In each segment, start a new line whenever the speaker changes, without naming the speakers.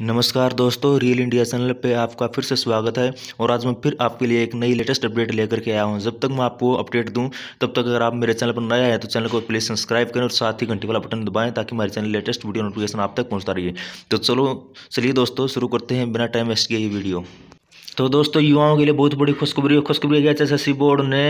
नमस्कार दोस्तों real India channel पे आपका फिर से स्वागत है और आज मैं फिर आपके लिए एक नई लेटेस्ट अपडेट लेकर के आया हूँ जब तक मैं आपको अपडेट दूँ तब तक अगर आप मेरे चैनल पर नया है तो चैनल को प्लीज़ सब्सक्राइब करें और साथ ही घंटे वाला बटन दबाएं ताकि हमारे चैनल लेटेस्ट वीडियो नोटिफिकेशन आप तक पहुँचता रहिए तो चलो चलिए दोस्तों शुरू करते हैं बिना टाइम वेस्ट किए ये वीडियो तो दोस्तों युवाओं के लिए बहुत बड़ी खुशखबरी खुशखबरी क्या चाहिए सी बोर्ड ने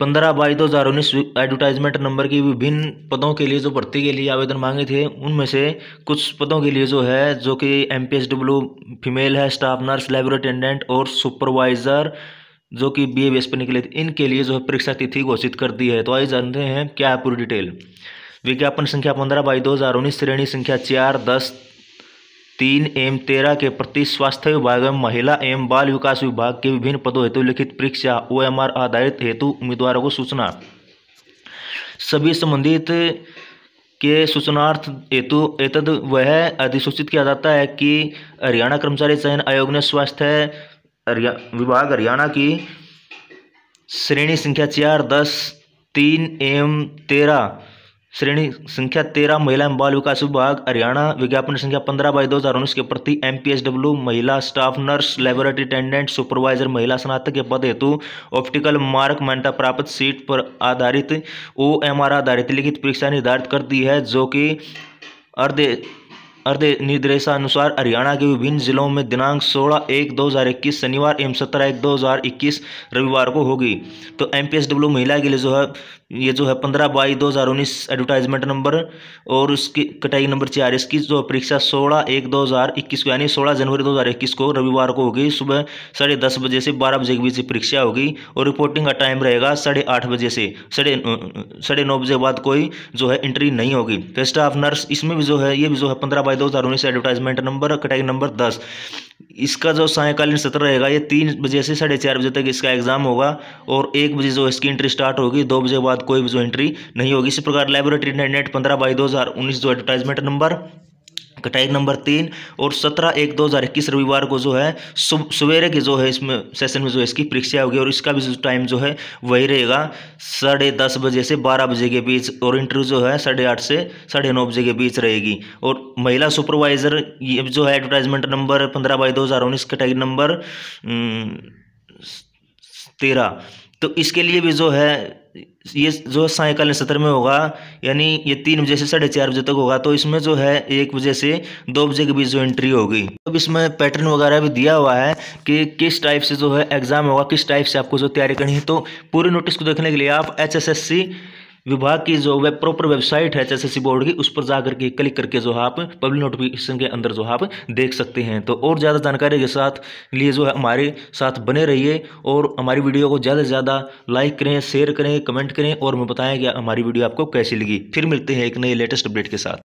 पंद्रह बाई दो हज़ार उन्नीस एडवर्टाइजमेंट नंबर की विभिन्न पदों के लिए जो भर्ती के लिए आवेदन मांगे थे उनमें से कुछ पदों के लिए जो है जो कि M P S W female है स्टाफ नर्स लाइब्रेरी अटेंडेंट और सुपरवाइज़र जो कि बी ए बी एस पर निकले थे इनके लिए जो है परीक्षा तिथि घोषित कर दी है तो आइए जानते हैं क्या है पूरी डिटेल विज्ञापन संख्या पंद्रह बाई दो हज़ार उन्नीस श्रेणी संख्या चार दस तीन एम तेरह के प्रति स्वास्थ्य विभाग एवं महिला एवं बाल विकास विभाग के विभिन्न पदों हेतु लिखित परीक्षा ओ एम आर आधारित हेतु उम्मीदवारों को सूचना सभी संबंधित के सूचनार्थ हेतु एतद वह अधिसूचित किया जाता है कि हरियाणा कर्मचारी चयन आयोग ने स्वास्थ्य विभाग हरियाणा की श्रेणी संख्या चार दस तीन एम तेरह श्रेणी संख्या तेरह महिला एवं बाल विकास विभाग हरियाणा विज्ञापन संख्या पंद्रह बाई दो हज़ार उन्नीस के प्रति एम पी एस डब्ल्यू महिला staff nurse laboratory attendant supervisor महिला स्नातक के पद हेतु ऑप्टिकल मार्क मान्यता प्राप्त सीट पर आधारित ओ एम आर आधारित लिखित परीक्षा निर्धारित कर दी है जो कि अर्ध अर्ध निर्देशानुसार हरियाणा के विभिन्न जिलों में दिनांक 16 एक 2021 शनिवार एवं 17 एक 2021 रविवार को होगी तो एम पी महिला के लिए जो है ये जो है 15 बाई 2019 एडवर्टाइजमेंट नंबर और उसकी कटाई नंबर चार इसकी जो परीक्षा 16 एक 2021 को यानी 16 जनवरी 2021 को रविवार को होगी सुबह साढ़े दस बजे से बारह बजे के बीच परीक्षा होगी और रिपोर्टिंग का टाइम रहेगा साढ़े आठ बजे से साढ़े साढ़े नौ बजे बाद कोई जो है एंट्री नहीं होगी तो स्टाफ नर्स इसमें भी जो है ये भी जो है पंद्रह बाई दो हज़ार उन्नीस एडवर्टाइजमेंट नंबर कटाई नंबर दस इसका जो सायकालीन सत्र रहेगा ये तीन बजे से साढ़े चार बजे तक इसका एग्जाम होगा और एक बजे जो इसकी एंट्री स्टार्ट होगी दो बजे बाद कोई भी जो एंट्री नहीं होगी इसी प्रकार लाइब्रेरी नेट पंद्रह बाई दो हज़ार उन्नीस जो एडवर्टाइजमेंट नंबर कटाई नंबर तीन और सत्रह एक दो हज़ार इक्कीस रविवार को जो है सवेरे के जो है इसमें सेशन में जो है इसकी परीक्षा होगी और इसका भी जो टाइम जो है वही रहेगा साढ़े दस बजे से बारह बजे के बीच और इंटरव्यू जो है साढ़े आठ से साढ़े नौ बजे के बीच रहेगी और महिला सुपरवाइज़र ये जो है एडवर्टाइजमेंट नंबर पंद्रह बाई दो हज़ार उन्नीस कटाई नंबर तेरह तो इसके लिए भी जो है ये जो सायकालीन सत्र में होगा यानी ये तीन बजे से साढ़े चार बजे तक होगा तो इसमें जो है एक बजे से दो बजे के बीच जो एंट्री होगी अब इसमें पैटर्न वगैरह भी दिया हुआ है कि किस टाइप से जो है एग्ज़ाम होगा किस टाइप से आपको जो तैयारी करनी है तो पूरी नोटिस को देखने के लिए आप एच एस एस सी विभाग की जो वेब प्रॉपर वेबसाइट है सी बोर्ड की उस पर जाकर के क्लिक करके जो आप पब्लिक नोटिफिकेशन के अंदर जो आप देख सकते हैं तो और ज़्यादा जानकारी के साथ लिए जो है हमारे साथ बने रहिए और हमारी वीडियो को ज़्यादा से ज़्यादा लाइक करें शेयर करें कमेंट करें और हमें बताएं कि हमारी वीडियो आपको कैसी लगी फिर मिलते हैं एक नए लेटेस्ट अपडेट के साथ